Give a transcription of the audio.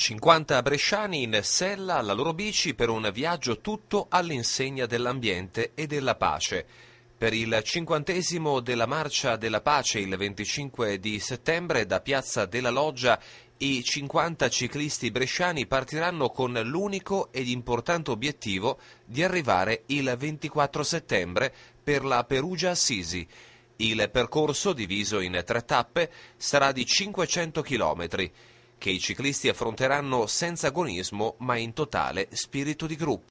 50 bresciani in sella alla loro bici per un viaggio tutto all'insegna dell'ambiente e della pace. Per il cinquantesimo della Marcia della Pace il 25 di settembre da Piazza della Loggia i 50 ciclisti bresciani partiranno con l'unico ed importante obiettivo di arrivare il 24 settembre per la Perugia Assisi. Il percorso, diviso in tre tappe, sarà di 500 chilometri che i ciclisti affronteranno senza agonismo ma in totale spirito di gruppo.